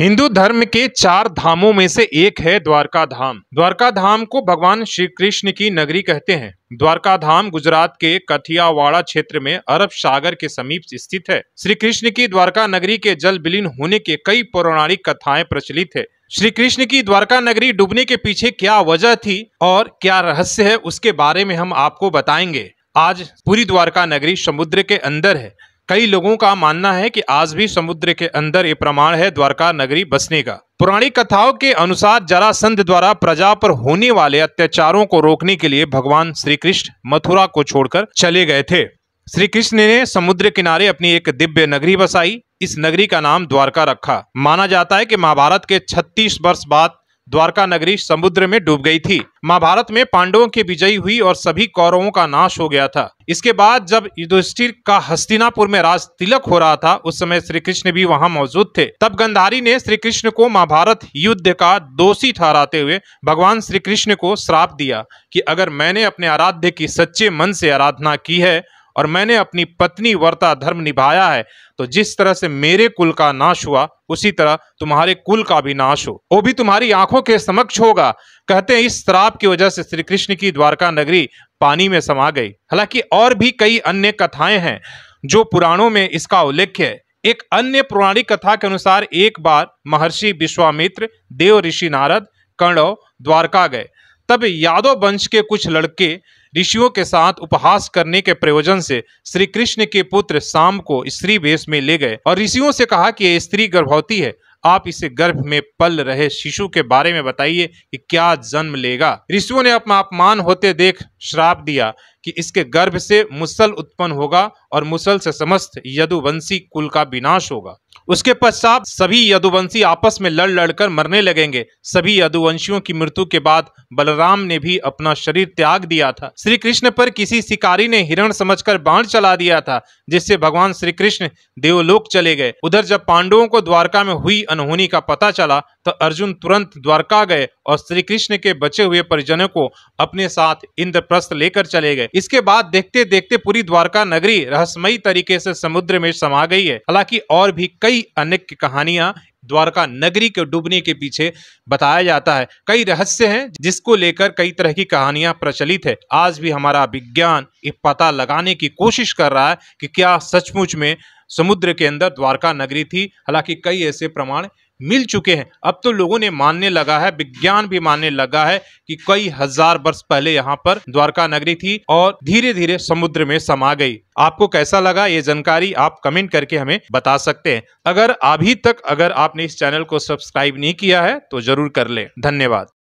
हिंदू धर्म के चार धामों में से एक है द्वारका धाम द्वारका धाम को भगवान श्री कृष्ण की नगरी कहते हैं द्वारका धाम गुजरात के कथियावाड़ा क्षेत्र में अरब सागर के समीप स्थित है श्री कृष्ण की द्वारका नगरी के जल विलीन होने के कई पौराणिक कथाएं प्रचलित है श्री कृष्ण की द्वारका नगरी डूबने के पीछे क्या वजह थी और क्या रहस्य है उसके बारे में हम आपको बताएंगे आज पूरी द्वारका नगरी समुद्र के अंदर है कई लोगों का मानना है कि आज भी समुद्र के अंदर ये प्रमाण है द्वारका नगरी बसने का पुरानी कथाओं के अनुसार जरासंध द्वारा प्रजा पर होने वाले अत्याचारों को रोकने के लिए भगवान श्री कृष्ण मथुरा को छोड़कर चले गए थे श्री कृष्ण ने समुद्र किनारे अपनी एक दिव्य नगरी बसाई इस नगरी का नाम द्वारका रखा माना जाता है कि महाभारत के 36 वर्ष बाद द्वारका नगरी समुद्र में डूब गई थी महाभारत में पांडवों की विजयी हुई और सभी कौरवों का नाश हो गया था इसके बाद जब युधिष्ठिर का हस्तिनापुर में राज तिलक हो रहा था उस समय श्री कृष्ण भी वहां मौजूद थे तब गंधारी ने श्री कृष्ण को महाभारत युद्ध का दोषी ठहराते हुए भगवान श्री कृष्ण को श्राप दिया कि अगर मैंने अपने आराध्य की सच्चे मन से आराधना की है और मैंने अपनी पत्नी वर्ता धर्म निभाया है तो जिस तरह से मेरे कुल का नाश हुआ उसी तरह तुम्हारे कुल का भी नाश हो वो भी तुम्हारी आंखों के समक्ष होगा कहते हैं इस श्राप की वजह से श्री कृष्ण की द्वारका नगरी पानी में समा गई हालांकि और भी कई अन्य कथाएं हैं जो पुराणों में इसका उल्लेख है एक अन्य पुराणिक कथा के अनुसार एक बार महर्षि विश्वामित्र देव ऋषि नारद कर्णव द्वारका गए तब यादव वंश के कुछ लड़के ऋषियों के साथ उपहास करने के प्रयोजन से श्री कृष्ण के पुत्र शाम को स्त्री वेश में ले गए और ऋषियों से कहा कि यह स्त्री गर्भवती है आप इसे गर्भ में पल रहे शिशु के बारे में बताइए कि क्या जन्म लेगा ऋषियों ने अपना अपमान होते देख श्राप दिया कि इसके गर्भ से मुसल उत्पन्न होगा और मुसल से समस्त यदुवंशी कुल का विनाश होगा उसके पश्चात सभी यदुवंशी आपस में लड़ लड़कर मरने लगेंगे सभी यदुवंशियों की मृत्यु के बाद बलराम ने भी अपना शरीर त्याग दिया था श्री कृष्ण पर किसी शिकारी ने हिरण समझकर बाण चला दिया था जिससे भगवान श्री कृष्ण देवलोक चले गए उधर जब पांडवों को द्वारका में हुई अनहोनी का पता चला तो अर्जुन तुरंत द्वारका गए और श्री कृष्ण के बचे हुए परिजनों को अपने साथ इंद्रप्रस्थ लेकर चले गए इसके बाद देखते देखते पूरी द्वारका नगरी रहस्यमयी तरीके से समुद्र में समा गई है हालांकि और भी कई अनेक कहानियां द्वारका नगरी के डूबने के पीछे बताया जाता है कई रहस्य हैं जिसको लेकर कई तरह की कहानियां प्रचलित है आज भी हमारा विज्ञान ये पता लगाने की कोशिश कर रहा है कि क्या सचमुच में समुद्र के अंदर द्वारका नगरी थी हालांकि कई ऐसे प्रमाण मिल चुके हैं अब तो लोगों ने मानने लगा है विज्ञान भी मानने लगा है कि कई हजार वर्ष पहले यहाँ पर द्वारका नगरी थी और धीरे धीरे समुद्र में समा गई आपको कैसा लगा ये जानकारी आप कमेंट करके हमें बता सकते हैं अगर अभी तक अगर आपने इस चैनल को सब्सक्राइब नहीं किया है तो जरूर कर ले धन्यवाद